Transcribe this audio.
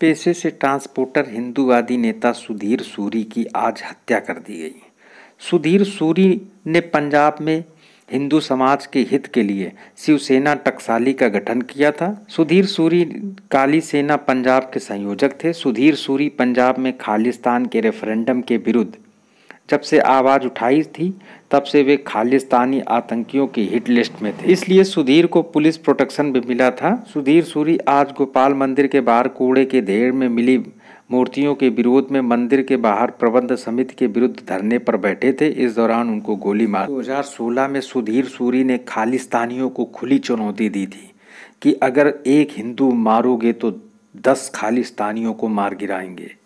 पेशे से ट्रांसपोर्टर हिंदूवादी नेता सुधीर सूरी की आज हत्या कर दी गई सुधीर सूरी ने पंजाब में हिंदू समाज के हित के लिए शिवसेना टकसाली का गठन किया था सुधीर सूरी काली सेना पंजाब के संयोजक थे सुधीर सूरी पंजाब में खालिस्तान के रेफरेंडम के विरुद्ध जब से आवाज़ उठाई थी तब से वे खालिस्तानी आतंकियों की हिट लिस्ट में थे इसलिए सुधीर को पुलिस प्रोटेक्शन भी मिला था सुधीर सूरी आज गोपाल मंदिर के बाहर कूड़े के ढेर में मिली मूर्तियों के विरोध में मंदिर के बाहर प्रबंध समिति के विरुद्ध धरने पर बैठे थे इस दौरान उनको गोली मार 2016 में सुधीर सूरी ने खालिस्तानियों को खुली चुनौती दी थी कि अगर एक हिंदू मारोगे तो दस खालिस्तानियों को मार गिराएंगे